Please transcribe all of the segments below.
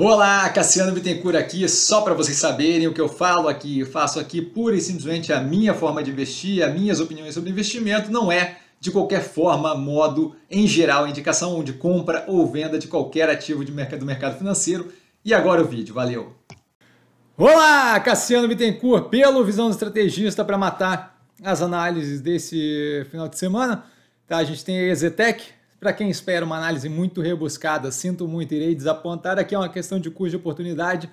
Olá, Cassiano Bittencourt aqui, só para vocês saberem o que eu falo aqui, eu faço aqui pura e simplesmente a minha forma de investir, as minhas opiniões sobre investimento, não é de qualquer forma, modo, em geral, indicação de compra ou venda de qualquer ativo de mercado, do mercado financeiro. E agora o vídeo, valeu! Olá, Cassiano Bittencourt, pelo Visão do Estrategista para matar as análises desse final de semana. Tá, a gente tem a Ezetec, para quem espera uma análise muito rebuscada, sinto muito, irei desapontar. Aqui é uma questão de custo de oportunidade.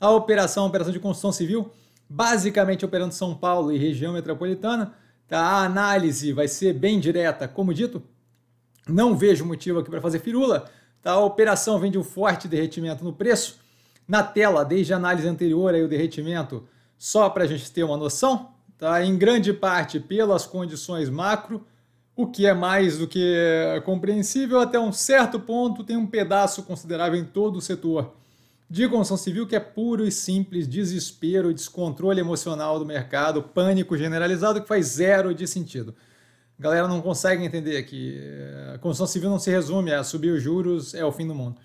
A operação, é a operação de construção civil, basicamente operando São Paulo e região metropolitana. Tá? A análise vai ser bem direta, como dito. Não vejo motivo aqui para fazer firula. Tá? A operação vem de um forte derretimento no preço. Na tela, desde a análise anterior, aí, o derretimento, só para a gente ter uma noção, tá? em grande parte pelas condições macro o que é mais do que compreensível até um certo ponto, tem um pedaço considerável em todo o setor de construção civil que é puro e simples desespero, descontrole emocional do mercado, pânico generalizado que faz zero de sentido. A galera não consegue entender que a eh, construção civil não se resume a subir os juros, é o fim do mundo.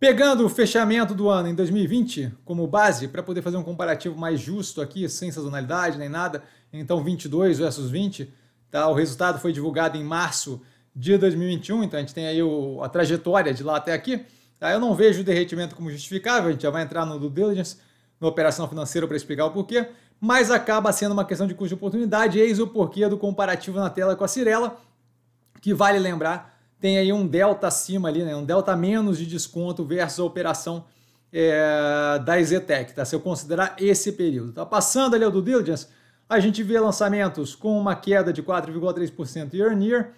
Pegando o fechamento do ano em 2020 como base, para poder fazer um comparativo mais justo aqui, sem sazonalidade nem nada, então 22 versus 20, Tá? O resultado foi divulgado em março de 2021, então a gente tem aí o, a trajetória de lá até aqui. Tá? Eu não vejo o derretimento como justificável, a gente já vai entrar no due diligence, na operação financeira para explicar o porquê, mas acaba sendo uma questão de custo de oportunidade, eis o porquê do comparativo na tela com a Cirela, que vale lembrar, tem aí um delta acima ali, né? um delta menos de desconto versus a operação é, da Zetec, tá? se eu considerar esse período. Tá passando ali o due diligence, a gente vê lançamentos com uma queda de 4,3% year on year,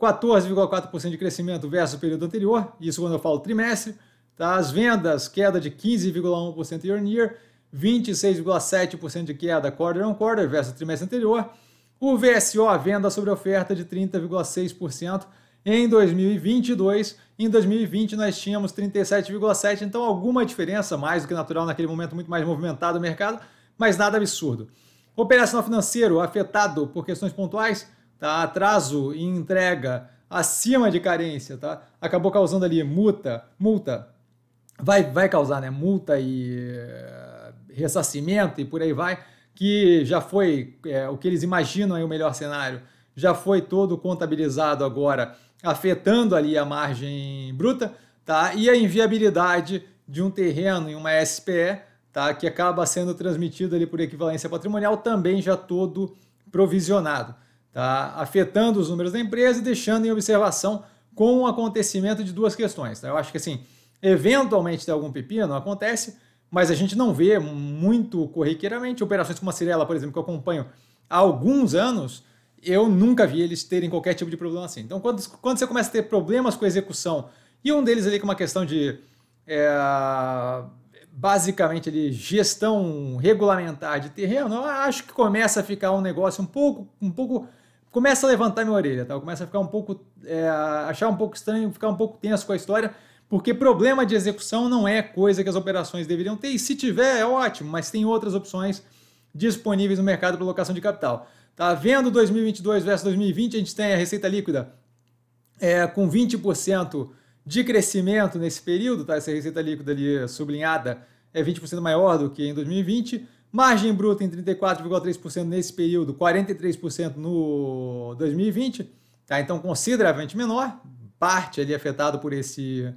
14,4% de crescimento versus o período anterior, isso quando eu falo trimestre. Tá? As vendas, queda de 15,1% year on year, 26,7% de queda quarter on quarter versus o trimestre anterior. O VSO, venda sobre oferta de 30,6% em 2022. Em 2020 nós tínhamos 37,7%, então alguma diferença mais do que natural naquele momento muito mais movimentado o mercado, mas nada absurdo. Operacional financeiro afetado por questões pontuais, tá? atraso em entrega acima de carência, tá? acabou causando ali multa, multa, vai, vai causar né? multa e eh, ressarcimento e por aí vai, que já foi é, o que eles imaginam aí o melhor cenário, já foi todo contabilizado agora, afetando ali a margem bruta, tá? E a inviabilidade de um terreno em uma SPE tá? que acaba sendo transmitido ali por equivalência patrimonial, também já todo provisionado, tá? afetando os números da empresa e deixando em observação com o acontecimento de duas questões. Tá? Eu acho que assim, eventualmente tem algum pepino, acontece, mas a gente não vê muito corriqueiramente. Operações como a Cirela, por exemplo, que eu acompanho há alguns anos, eu nunca vi eles terem qualquer tipo de problema assim. Então, quando, quando você começa a ter problemas com a execução, e um deles ali com uma questão de é, basicamente ali, gestão regulamentar de terreno, eu acho que começa a ficar um negócio um pouco, um pouco começa a levantar minha orelha, tá? começa a ficar um pouco, é, achar um pouco estranho, ficar um pouco tenso com a história, porque problema de execução não é coisa que as operações deveriam ter, e se tiver é ótimo, mas tem outras opções disponíveis no mercado para locação de capital. Tá vendo 2022 versus 2020, a gente tem a receita líquida é, com 20% de crescimento nesse período, tá? Essa receita líquida ali sublinhada é 20% maior do que em 2020. Margem bruta em 34,3% nesse período, 43% no 2020, tá? Então consideravelmente menor, parte ali afetado por esse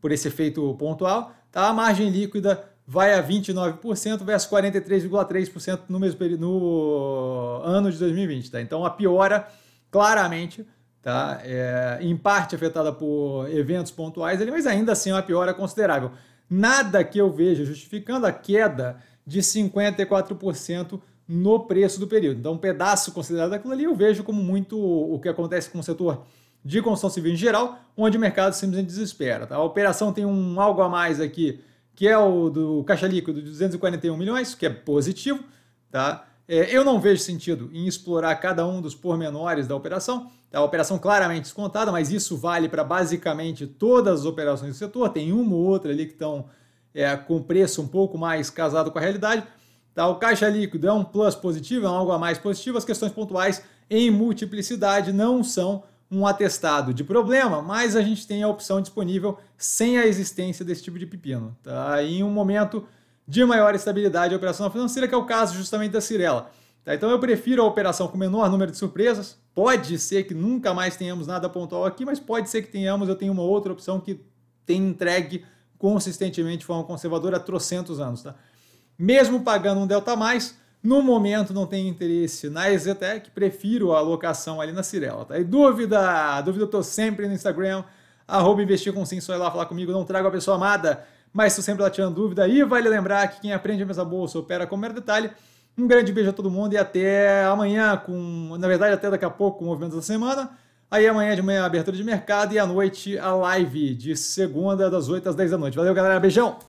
por esse efeito pontual, tá? A margem líquida vai a 29% versus 43,3% no mesmo período no ano de 2020, tá? Então a piora claramente tá? É, em parte afetada por eventos pontuais, mas ainda assim é uma piora considerável. Nada que eu veja justificando a queda de 54% no preço do período. Então, um pedaço considerado daquilo ali eu vejo como muito o que acontece com o setor de construção civil em geral, onde o mercado simplesmente desespera. Tá? A operação tem um algo a mais aqui, que é o do caixa líquido de 241 milhões, que é positivo, tá? É, eu não vejo sentido em explorar cada um dos pormenores da operação. É a operação claramente descontada, mas isso vale para basicamente todas as operações do setor. Tem uma ou outra ali que estão é, com preço um pouco mais casado com a realidade. Tá? O caixa líquido é um plus positivo, é algo a mais positivo. As questões pontuais em multiplicidade não são um atestado de problema, mas a gente tem a opção disponível sem a existência desse tipo de pepino. Tá? Em um momento de maior estabilidade operacional financeira, que é o caso justamente da Cirela. Tá? Então eu prefiro a operação com menor número de surpresas. Pode ser que nunca mais tenhamos nada pontual aqui, mas pode ser que tenhamos. Eu tenho uma outra opção que tem entregue consistentemente de forma conservadora há trocentos anos. Tá? Mesmo pagando um delta mais, no momento não tenho interesse na EZTEC, prefiro a alocação ali na Cirela. Tá? E dúvida? Dúvida eu estou sempre no Instagram, arroba investir com sim, só ir lá falar comigo, não trago a pessoa amada. Mas se sempre está tirando dúvida, aí vale lembrar que quem aprende a mesa bolsa opera com mero detalhe. Um grande beijo a todo mundo e até amanhã, com, na verdade, até daqui a pouco, com o movimento da semana. Aí amanhã de manhã a abertura de mercado e à noite a live de segunda das 8 às 10 da noite. Valeu, galera. Beijão!